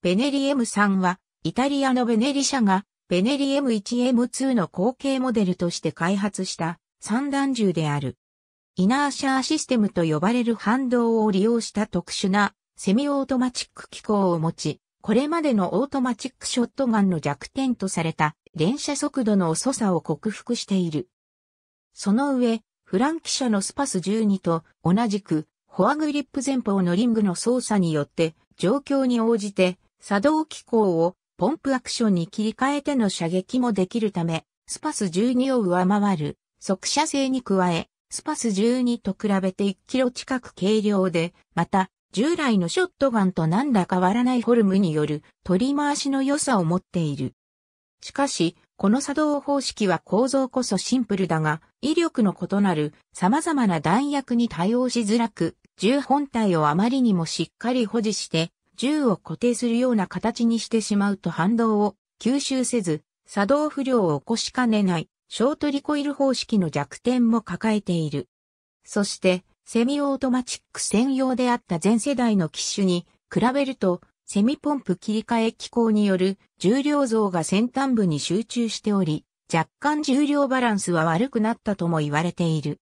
ベネリ M3 は、イタリアのベネリ社が、ベネリ M1M2 の後継モデルとして開発した三段銃である。イナーシャーシステムと呼ばれる反動を利用した特殊なセミオートマチック機構を持ち、これまでのオートマチックショットガンの弱点とされた連射速度の遅さを克服している。その上、フランキ社のスパス12と同じくフォアグリップ前方のリングの操作によって状況に応じて作動機構をポンプアクションに切り替えての射撃もできるため、スパス12を上回る速射性に加え、スパス12と比べて1キロ近く軽量で、また、従来のショットガンと何ら変わらないフォルムによる取り回しの良さを持っている。しかし、この作動方式は構造こそシンプルだが、威力の異なる様々な弾薬に対応しづらく、銃本体をあまりにもしっかり保持して銃を固定するような形にしてしまうと反動を吸収せず、作動不良を起こしかねない、ショートリコイル方式の弱点も抱えている。そして、セミオートマチック専用であった全世代の機種に比べると、セミポンプ切り替え機構による重量増が先端部に集中しており、若干重量バランスは悪くなったとも言われている。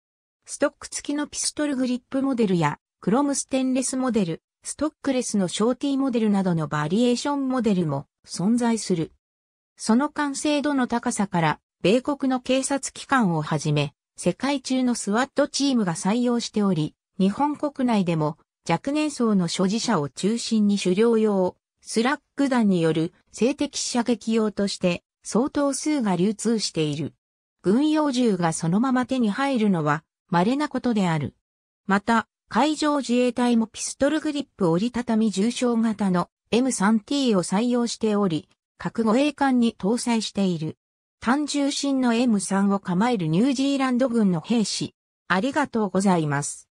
ストック付きのピストルグリップモデルや、クロムステンレスモデル、ストックレスのショーティーモデルなどのバリエーションモデルも存在する。その完成度の高さから、米国の警察機関をはじめ、世界中のスワットチームが採用しており、日本国内でも若年層の所持者を中心に狩猟用、スラック弾による性的射撃用として相当数が流通している。軍用銃がそのまま手に入るのは稀なことである。また、海上自衛隊もピストルグリップ折りたたみ重傷型の M3T を採用しており、核護衛艦に搭載している。単重心の M3 を構えるニュージーランド軍の兵士。ありがとうございます。